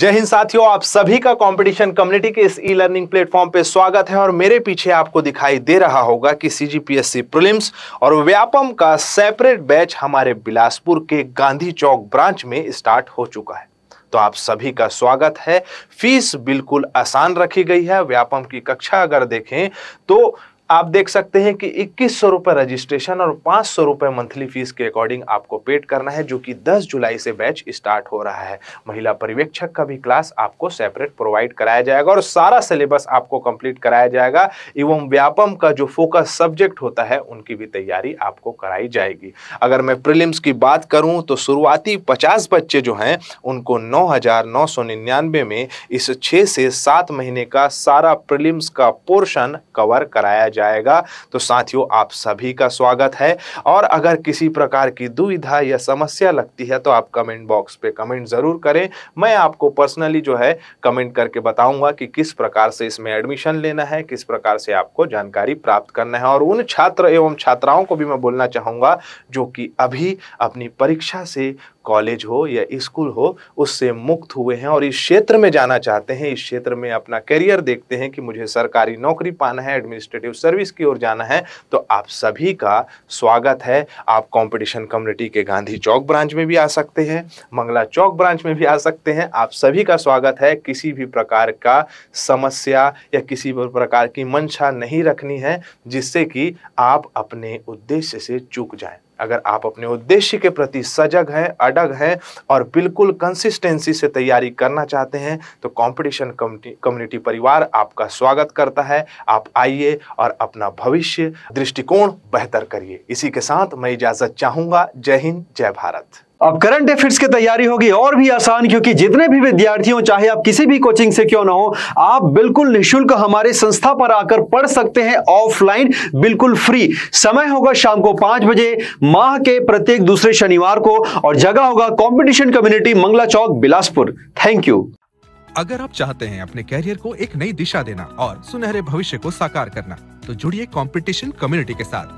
जय हिंद साथियों आप सभी का कंपटीशन कम्युनिटी के इस ई लर्निंग प्लेटफॉर्म पे स्वागत है और मेरे पीछे आपको दिखाई दे रहा होगा कि सीजीपीएससी प्रीलिम्स और व्यापम का सेपरेट बैच हमारे बिलासपुर के गांधी चौक ब्रांच में स्टार्ट हो चुका है तो आप सभी का स्वागत है फीस बिल्कुल आसान रखी गई है व्यापम की कक्षा अगर देखें तो आप देख सकते हैं कि इक्कीस सौ रुपये रजिस्ट्रेशन और पाँच सौ रुपये मंथली फीस के अकॉर्डिंग आपको पेड करना है जो कि 10 जुलाई से बैच स्टार्ट हो रहा है महिला पर्यवेक्षक का भी क्लास आपको सेपरेट प्रोवाइड कराया जाएगा और सारा सिलेबस आपको कंप्लीट कराया जाएगा एवं व्यापम का जो फोकस सब्जेक्ट होता है उनकी भी तैयारी आपको कराई जाएगी अगर मैं प्रिलिम्स की बात करूँ तो शुरुआती पचास बच्चे जो हैं उनको नौ में इस छः से सात महीने का सारा प्रिलिम्स का पोर्शन कवर कराया जाएगा तो साथियों आप सभी का स्वागत है और अगर किसी प्रकार की दुविधा या समस्या लगती है तो आप कमेंट बॉक्स पे कमेंट ज़रूर करें मैं आपको पर्सनली जो है कमेंट करके बताऊंगा कि किस प्रकार से इसमें एडमिशन लेना है किस प्रकार से आपको जानकारी प्राप्त करना है और उन छात्र एवं छात्राओं को भी मैं बोलना चाहूँगा जो कि अभी अपनी परीक्षा से कॉलेज हो या स्कूल हो उससे मुक्त हुए हैं और इस क्षेत्र में जाना चाहते हैं इस क्षेत्र में अपना करियर देखते हैं कि मुझे सरकारी नौकरी पाना है एडमिनिस्ट्रेटिव सर्विस की ओर जाना है तो आप सभी का स्वागत है आप कॉम्पिटिशन कम्युनिटी के गांधी चौक ब्रांच में भी आ सकते हैं मंगला चौक ब्रांच में भी आ सकते हैं आप सभी का स्वागत है किसी भी प्रकार का समस्या या किसी भी प्रकार की मंशा नहीं रखनी है जिससे कि आप अपने उद्देश्य से चूक जाएं अगर आप अपने उद्देश्य के प्रति सजग हैं अडग हैं और बिल्कुल कंसिस्टेंसी से तैयारी करना चाहते हैं तो कंपटीशन कम्युनिटी परिवार आपका स्वागत करता है आप आइए और अपना भविष्य दृष्टिकोण बेहतर करिए इसी के साथ मैं इजाज़त चाहूँगा जय हिंद जय भारत अब करंट अफेयर्स की तैयारी होगी और भी आसान क्योंकि जितने भी विद्यार्थियों चाहे आप किसी भी कोचिंग से क्यों ना हो आप बिल्कुल निशुल्क हमारे संस्था पर आकर पढ़ सकते हैं ऑफलाइन बिल्कुल फ्री समय होगा शाम को पांच बजे माह के प्रत्येक दूसरे शनिवार को और जगह होगा competition community Mangla Chowk Bilaspur thank you अगर आप चाहते हैं अपने कैरियर को एक नई दिशा देना और सुनहरे भविष्य को साकार करना तो जुड़िए कॉम्पिटिशन कम्युनिटी के साथ